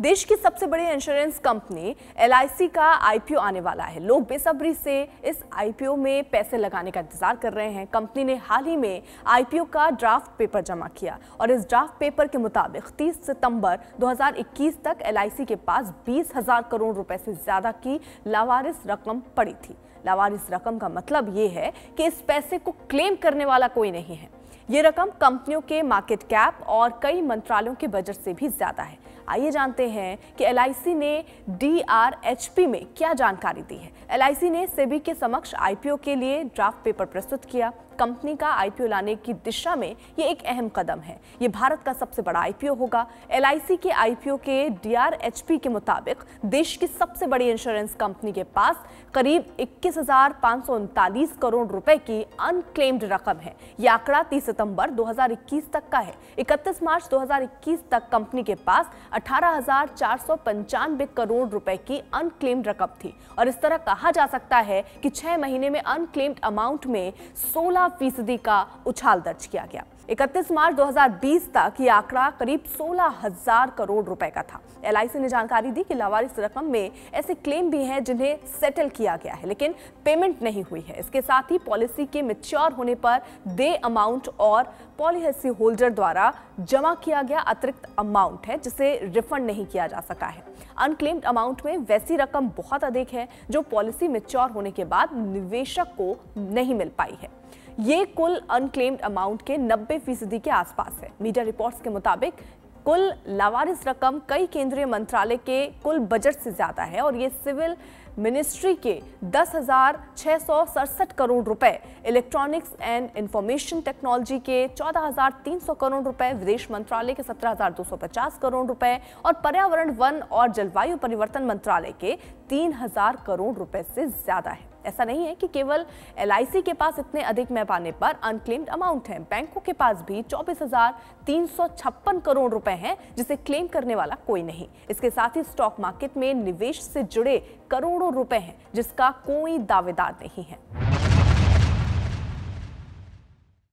देश की सबसे बड़ी इंश्योरेंस कंपनी एल का आईपीओ आने वाला है लोग बेसब्री से इस आईपीओ में पैसे लगाने का इंतजार कर रहे हैं कंपनी ने हाल ही में आईपीओ का ड्राफ्ट पेपर जमा किया और इस ड्राफ्ट पेपर के मुताबिक 30 सितंबर 2021 तक एल के पास बीस हजार करोड़ रुपए से ज्यादा की लावारिस रकम पड़ी थी लावारिस रकम का मतलब ये है कि इस पैसे को क्लेम करने वाला कोई नहीं है ये रकम कंपनियों के मार्केट कैप और कई मंत्रालयों के बजट से भी ज्यादा है आइए जानते हैं कि एल ने डी में क्या जानकारी दी है एल ने सेबी के समक्ष आईपीओ के लिए ड्राफ्ट पेपर प्रस्तुत किया कंपनी का आईपीओ लाने की दिशा में ये एक अहम कदम है ये भारत का सबसे बड़ा आईपीओ होगा एल के आईपीओ के डी के मुताबिक देश की सबसे बड़ी इंश्योरेंस कंपनी के पास करीब इक्कीस करोड़ रुपए की अनक्लेम्ड रकम है ये आंकड़ा तीस सितंबर 2021 तक का है 31 मार्च 2021 तक कंपनी के पास अठारह करोड़ रुपए की अनक्लेम्ड रकम थी और इस तरह कहा जा सकता है कि छह महीने में अनक्लेम्ड अमाउंट में सोलह फीसदी का उछाल दर्ज किया गया 31 मार्च 2020 तक ये आंकड़ा करीब 16,000 करोड़ रुपए का था एल ने जानकारी दी कि लावारिस रकम में ऐसे क्लेम भी हैं जिन्हें सेटल किया गया है लेकिन पेमेंट नहीं हुई है इसके साथ ही पॉलिसी के मेच्योर होने पर दे अमाउंट और पॉलिसी होल्डर द्वारा जमा किया गया अतिरिक्त अमाउंट है जिसे रिफंड नहीं किया जा सका है अनक्लेम्ड अमाउंट में वैसी रकम बहुत अधिक है जो पॉलिसी मेच्योर होने के बाद निवेशक को नहीं मिल पाई है ये कुल अनक्लेम्ड अमाउंट के 90 फीसदी के आसपास है मीडिया रिपोर्ट्स के मुताबिक कुल लावारिस रकम कई केंद्रीय मंत्रालय के कुल बजट से ज़्यादा है और ये सिविल मिनिस्ट्री के दस करोड़ रुपए इलेक्ट्रॉनिक्स एंड इंफॉर्मेशन टेक्नोलॉजी के 14,300 करोड़ रुपए विदेश मंत्रालय के 17,250 करोड़ रुपए और पर्यावरण वन और जलवायु परिवर्तन मंत्रालय के 3,000 करोड़ रुपए से ज़्यादा है ऐसा नहीं है कि केवल एल के पास इतने अधिक में पाने पर अनक्लेम्ड अमाउंट है बैंकों के पास भी चौबीस करोड़ रुपए हैं जिसे क्लेम करने वाला कोई नहीं इसके साथ ही स्टॉक मार्केट में निवेश से जुड़े करोड़ों रुपए हैं जिसका कोई दावेदार नहीं है